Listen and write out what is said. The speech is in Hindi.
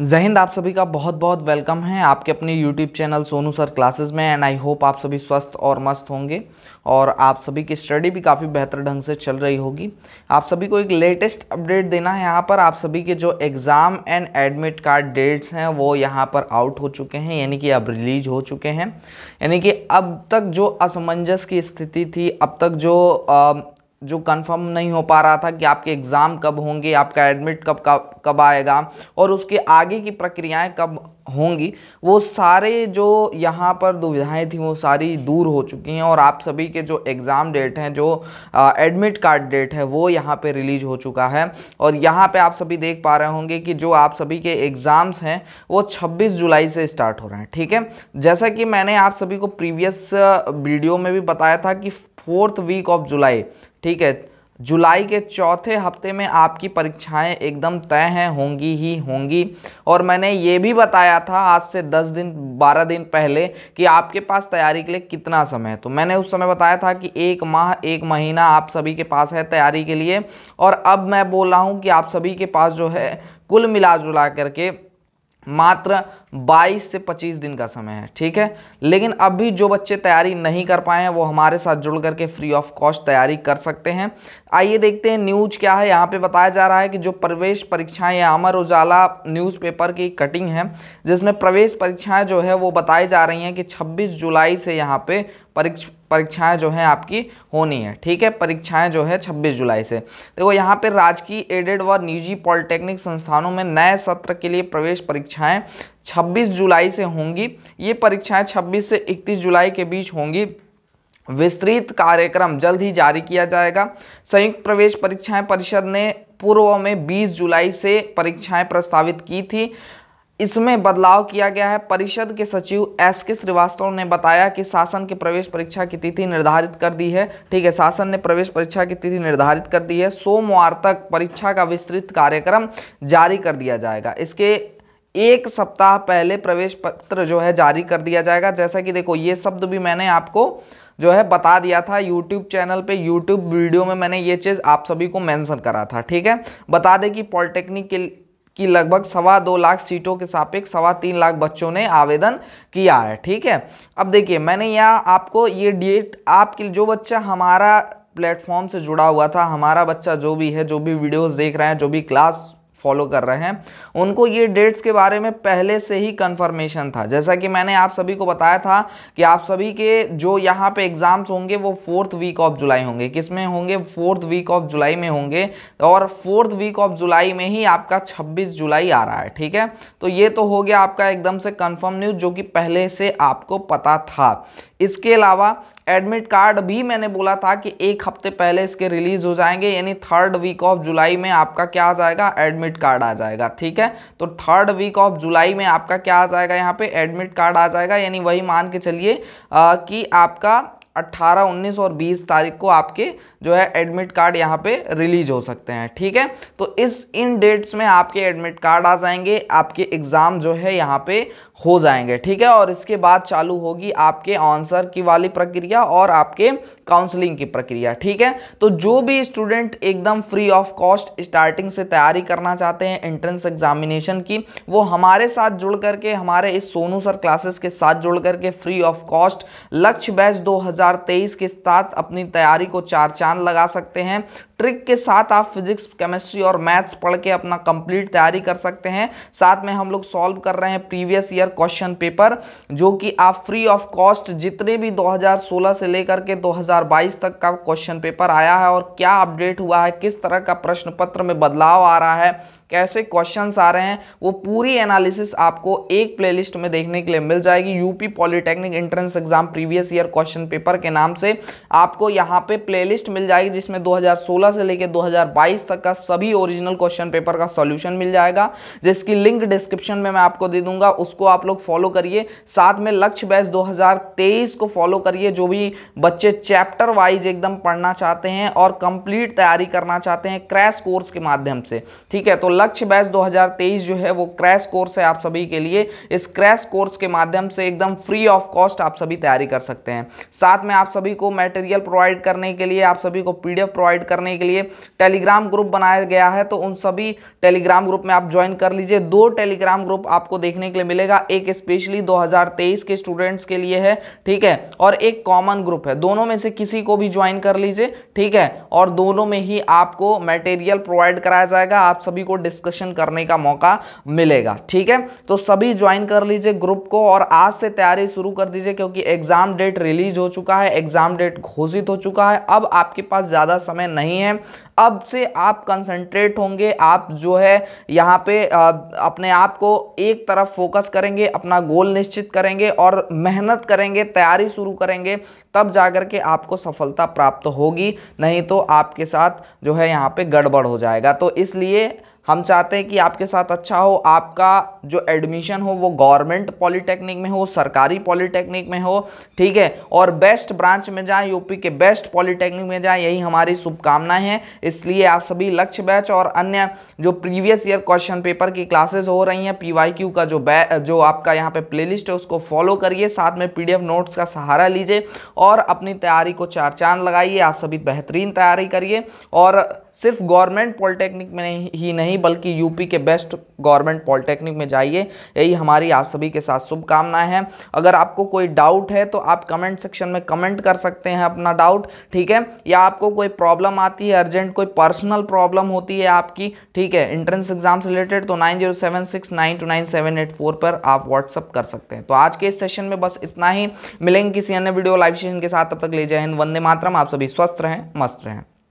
जहिंद आप सभी का बहुत बहुत वेलकम है आपके अपने YouTube channel Sonu sir classes में एंड आई होप आप सभी स्वस्थ और मस्त होंगे और आप सभी की स्टडी भी काफ़ी बेहतर ढंग से चल रही होगी आप सभी को एक लेटेस्ट अपडेट देना है यहाँ पर आप सभी के जो exam and admit card dates हैं वो यहाँ पर आउट हो चुके हैं यानी कि अब रिलीज हो चुके हैं यानी कि अब तक जो असमंजस की स्थिति थी अब तक जो जो कंफर्म नहीं हो पा रहा था कि आपके एग्ज़ाम कब होंगे आपका एडमिट कब कब कब आएगा और उसके आगे की प्रक्रियाएं कब होंगी वो सारे जो यहाँ पर दुविधाएं थी वो सारी दूर हो चुकी हैं और आप सभी के जो एग्ज़ाम डेट हैं जो एडमिट कार्ड डेट है वो यहाँ पे रिलीज हो चुका है और यहाँ पे आप सभी देख पा रहे होंगे कि जो आप सभी के एग्ज़ाम्स हैं वो 26 जुलाई से स्टार्ट हो रहे हैं ठीक है जैसा कि मैंने आप सभी को प्रीवियस वीडियो में भी बताया था कि फोर्थ वीक ऑफ जुलाई ठीक है जुलाई के चौथे हफ्ते में आपकी परीक्षाएं एकदम तय हैं होंगी ही होंगी और मैंने ये भी बताया था आज से 10 दिन 12 दिन पहले कि आपके पास तैयारी के लिए कितना समय है तो मैंने उस समय बताया था कि एक माह एक महीना आप सभी के पास है तैयारी के लिए और अब मैं बोल रहा हूँ कि आप सभी के पास जो है कुल मिला जुला करके मात्र 22 से 25 दिन का समय है ठीक है लेकिन अभी जो बच्चे तैयारी नहीं कर पाए हैं वो हमारे साथ जुड़ करके फ्री ऑफ कॉस्ट तैयारी कर सकते हैं आइए देखते हैं न्यूज क्या है यहाँ पे बताया जा रहा है कि जो प्रवेश परीक्षाएं या अमर उजाला न्यूज़पेपर की कटिंग है जिसमें प्रवेश परीक्षाएं जो है वो बताई जा रही हैं कि छब्बीस जुलाई से यहाँ पे परीक्षा परीक्षाएं जो है आपकी होनी है ठीक है परीक्षाएं जो है 26 जुलाई से देखो यहाँ पे राजकीय एडेड व निजी पॉलिटेक्निक संस्थानों में नए सत्र के लिए प्रवेश परीक्षाएं 26 जुलाई से होंगी ये परीक्षाएं 26 से 31 जुलाई के बीच होंगी विस्तृत कार्यक्रम जल्द ही जारी किया जाएगा संयुक्त प्रवेश परीक्षाएं परिषद ने पूर्व में 20 जुलाई से परीक्षाएं प्रस्तावित की थी इसमें बदलाव किया गया है परिषद के सचिव एस के श्रीवास्तव ने बताया कि शासन के प्रवेश परीक्षा की तिथि निर्धारित कर दी है ठीक है शासन ने प्रवेश परीक्षा की तिथि निर्धारित कर दी है सोमवार तक परीक्षा का विस्तृत कार्यक्रम जारी कर दिया जाएगा इसके एक सप्ताह पहले प्रवेश पत्र जो है जारी कर दिया जाएगा जैसा कि देखो ये शब्द भी मैंने आपको जो है बता दिया था YouTube चैनल पे YouTube वीडियो में मैंने ये चीज़ आप सभी को मेंशन करा था ठीक है बता दें कि पॉलिटेक्निक के कि लगभग सवा दो लाख सीटों के सापेक्ष सवा तीन लाख बच्चों ने आवेदन किया है ठीक है अब देखिए मैंने यहाँ आपको ये डेट आपके जो बच्चा हमारा प्लेटफॉर्म से जुड़ा हुआ था हमारा बच्चा जो भी है जो भी वीडियोस देख रहे हैं जो भी क्लास फॉलो कर रहे हैं उनको ये डेट्स के बारे में पहले से ही कंफर्मेशन था जैसा कि मैंने आप सभी को बताया था कि आप सभी के जो यहाँ पे एग्ज़ाम्स होंगे वो फोर्थ वीक ऑफ जुलाई होंगे किस में होंगे फोर्थ वीक ऑफ जुलाई में होंगे और फोर्थ वीक ऑफ जुलाई में ही आपका छब्बीस जुलाई आ रहा है ठीक है तो ये तो हो गया आपका एकदम से कन्फर्म न्यूज़ जो कि पहले से आपको पता था इसके अलावा एडमिट कार्ड भी मैंने बोला था कि एक हफ्ते पहले इसके रिलीज़ हो जाएंगे यानी थर्ड वीक ऑफ जुलाई में आपका क्या आ जाएगा एडमिट कार्ड आ जाएगा ठीक है तो थर्ड वीक ऑफ जुलाई में आपका क्या आ जाएगा यहाँ पे एडमिट कार्ड आ जाएगा यानी वही मान के चलिए कि आपका 18, 19 और 20 तारीख को आपके जो है एडमिट कार्ड यहाँ पे रिलीज हो सकते हैं ठीक है तो इस इन डेट्स में आपके एडमिट कार्ड आ जाएंगे आपके एग्ज़ाम जो है यहाँ पे हो जाएंगे ठीक है और इसके बाद चालू होगी आपके आंसर की वाली प्रक्रिया और आपके काउंसलिंग की प्रक्रिया ठीक है तो जो भी स्टूडेंट एकदम फ्री ऑफ कॉस्ट स्टार्टिंग से तैयारी करना चाहते हैं एंट्रेंस एग्जामिनेशन की वो हमारे साथ जुड़ करके हमारे इस सोनू सर क्लासेस के साथ जुड़ करके free of cost Lakshya batch 2023 के साथ अपनी तैयारी को चार चांद निशान लगा सकते हैं ट्रिक के साथ आप फिजिक्स केमिस्ट्री और मैथ्स पढ़ के अपना कंप्लीट तैयारी कर सकते हैं साथ में हम लोग सॉल्व कर रहे हैं प्रीवियस ईयर क्वेश्चन पेपर जो कि आप फ्री ऑफ कॉस्ट जितने भी 2016 से लेकर के 2022 तक का क्वेश्चन पेपर आया है और क्या अपडेट हुआ है किस तरह का प्रश्न पत्र में बदलाव आ रहा है कैसे क्वेश्चंस आ रहे हैं वो पूरी एनालिसिस आपको एक प्लेलिस्ट में देखने के लिए मिल जाएगी UP polytechnic entrance exam previous year question paper के नाम से आपको यहाँ पे प्लेलिस्ट मिल जाएगी जिसमें 2017 से लेकर 2022 तक का सभी ओरिजिनल क्वेश्चन पेपर का सॉल्यूशन मिल जाएगा जिसकी लिंक डिस्क्रिप्शन में मैं आपको दे दूंगा उसको आप लोग फॉलो करिए साथ में लक्ष्य बैच 2023 को फॉलो करिए जो भी बच्चे चैप्टर वाइज एकदम पढ़ना चाहते हैं और कंप्लीट तैयारी करना चाहते हैं क्रैश कोर्स के माध्यम से ठीक है तो लक्ष्य बैच दो जो है वो क्रैश कोर्स है आप सभी के लिए इस क्रैश कोर्स के माध्यम से एकदम फ्री ऑफ कॉस्ट आप सभी तैयारी कर सकते हैं साथ में आप सभी को मेटेरियल प्रोवाइड करने के लिए आप सभी को पीडीएफ प्रोवाइड करने करने के लिए टेलीग्राम ग्रुप बनाया गया है तो उन सभी टेलीग्राम ग्रुप में आप ज्वाइन कर लीजिए दो टेलीग्राम ग्रुप आपको देखने के लिए मिलेगा एक स्पेशली 2023 के स्टूडेंट्स के लिए है ठीक है और एक कॉमन ग्रुप है दोनों में से किसी को भी ज्वाइन कर लीजिए ठीक है और दोनों में ही आपको मटेरियल प्रोवाइड कराया जाएगा आप सभी को डिस्कशन करने का मौका मिलेगा ठीक है तो सभी ज्वाइन कर लीजिए ग्रुप को और आज से तैयारी शुरू कर दीजिए क्योंकि एग्जाम डेट रिलीज हो चुका है एग्जाम डेट घोषित हो चुका है अब आपके पास ज़्यादा समय नहीं है हैं अब से आप कंसंट्रेट होंगे आप जो है यहाँ पे अपने आप को एक तरफ फोकस करेंगे अपना गोल निश्चित करेंगे और मेहनत करेंगे तैयारी शुरू करेंगे तब जाकर के आपको सफलता प्राप्त होगी नहीं तो आपके साथ जो है यहाँ पे गड़बड़ हो जाएगा तो इसलिए हम चाहते हैं कि आपके साथ अच्छा हो आपका जो एडमिशन हो वो गवर्नमेंट पॉलिटेक्निक में हो सरकारी पॉलिटेक्निक में हो ठीक है और बेस्ट ब्रांच में जाएं यूपी के बेस्ट पॉलिटेक्निक में जाएं यही हमारी शुभकामनाएं हैं इसलिए आप सभी लक्ष्य बैच और अन्य जो प्रीवियस ईयर क्वेश्चन पेपर की क्लासेस हो रही हैं पी का जो जो आपका यहाँ पर प्ले है उसको फॉलो करिए साथ में पी नोट्स का सहारा लीजिए और अपनी तैयारी को चार चांद लगाइए आप सभी बेहतरीन तैयारी करिए और सिर्फ गवर्नमेंट पॉलिटेक्निक में ही नहीं बल्कि यूपी के बेस्ट गवर्नमेंट पॉलिटेक्निक में जाइए यही हमारी आप सभी के साथ शुभकामनाएं हैं अगर आपको कोई डाउट है तो आप कमेंट सेक्शन में कमेंट कर सकते हैं अपना डाउट ठीक है या आपको कोई प्रॉब्लम आती है अर्जेंट कोई पर्सनल प्रॉब्लम होती है आपकी ठीक है इंट्रेंस एग्जाम से रिलेटेड तो nine zero seven six nine two nine seven eight four पर आप व्हाट्सअप कर सकते हैं तो आज के इस सेशन में बस इतना ही मिलेंगे किसी अन्य वीडियो लाइव सेशन के साथ तब तक ले जाए हिंद वंदे मातरम आप सभी स्वस्थ रहें मस्त रहें